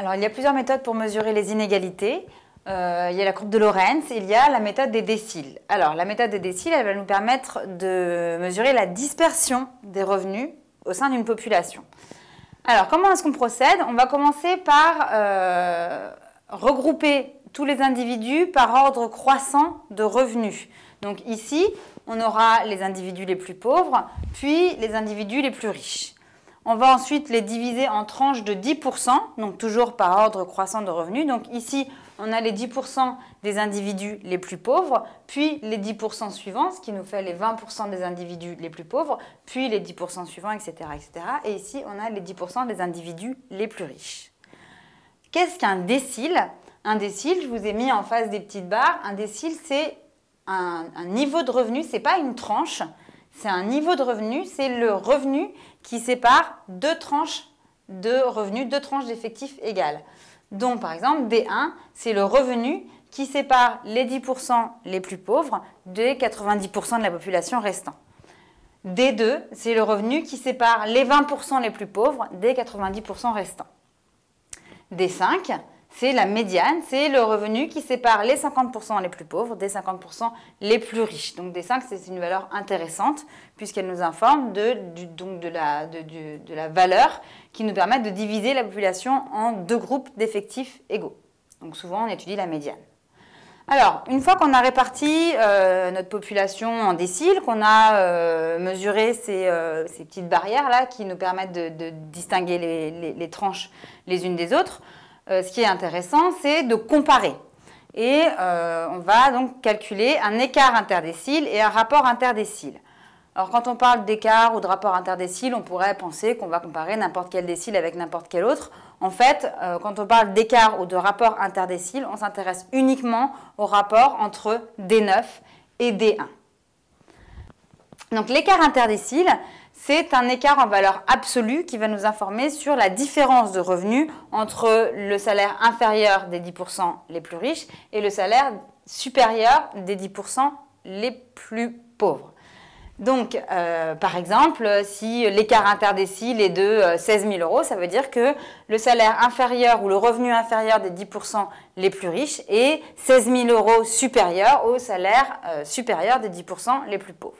Alors, il y a plusieurs méthodes pour mesurer les inégalités. Euh, il y a la courbe de Lorenz, il y a la méthode des déciles. Alors, la méthode des déciles, elle va nous permettre de mesurer la dispersion des revenus au sein d'une population. Alors, comment est-ce qu'on procède On va commencer par euh, regrouper tous les individus par ordre croissant de revenus. Donc ici, on aura les individus les plus pauvres, puis les individus les plus riches. On va ensuite les diviser en tranches de 10%, donc toujours par ordre croissant de revenus. Donc ici, on a les 10% des individus les plus pauvres, puis les 10% suivants, ce qui nous fait les 20% des individus les plus pauvres, puis les 10% suivants, etc., etc. Et ici, on a les 10% des individus les plus riches. Qu'est-ce qu'un décile Un décile, je vous ai mis en face des petites barres, un décile, c'est un, un, niveau de revenu, n'est pas une tranche, c'est un niveau de revenu, c'est le revenu qui sépare deux tranches de revenus, deux tranches d'effectifs égales. Donc par exemple, D1, c'est le revenu qui sépare les 10% les plus pauvres des 90% de la population restant. D2, c'est le revenu qui sépare les 20% les plus pauvres des 90% restants. D5, c'est la médiane, c'est le revenu qui sépare les 50% les plus pauvres des 50% les plus riches. Donc des 5 c'est une valeur intéressante puisqu'elle nous informe de, la, valeur qui nous permet de diviser la population en deux groupes d'effectifs égaux. Donc souvent, on étudie la médiane. Alors, une fois qu'on a réparti euh, notre population en déciles, qu'on a euh, mesuré euh, ces, petites barrières-là qui nous permettent de, distinguer les tranches les unes des autres, euh, ce qui est intéressant, c'est de comparer. Et euh, on va donc calculer un écart interdécile et un rapport interdécile. Alors quand on parle d'écart ou de rapport interdécile, on pourrait penser qu'on va comparer n'importe quel décile avec n'importe quel autre. En fait, euh, quand on parle d'écart ou de rapport interdécile, on s'intéresse uniquement au rapport entre D9 et D1. Donc l'écart interdécile, c'est un écart en valeur absolue qui va nous informer sur la différence de revenus entre le salaire inférieur des 10% les plus riches et le salaire supérieur des 10% les plus pauvres. Donc, euh, par exemple, si l'écart interdécile est de 16 euh, 000 euros, ça veut dire que le salaire inférieur ou le revenu inférieur des 10% les plus riches est 16 000 euros supérieur au salaire euh, supérieur des 10% les plus pauvres.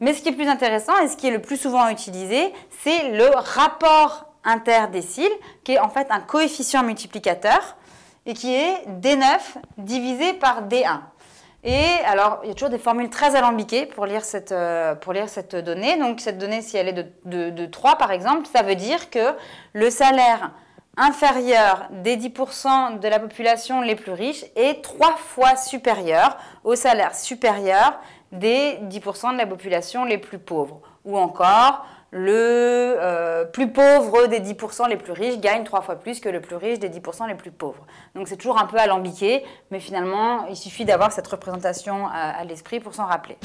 Mais ce qui est plus intéressant et ce qui est le plus souvent utilisé, c'est le rapport interdécile, qui est en fait un coefficient multiplicateur et qui est D9 divisé par D1. Et alors, il y a toujours des formules très alambiquées pour lire cette, euh, pour lire cette donnée. Donc, cette donnée, si elle est de, de 3, par exemple, ça veut dire que le salaire inférieur des 10% de la population les plus riches est 3 fois supérieur au salaire supérieur des 10% de la population les plus pauvres. Ou encore, le euh, plus pauvre des 10% les plus riches gagne trois fois plus que le plus riche des 10% les plus pauvres. Donc c'est toujours un peu alambiqué, mais finalement, il suffit d'avoir cette représentation euh, à l'esprit pour s'en rappeler.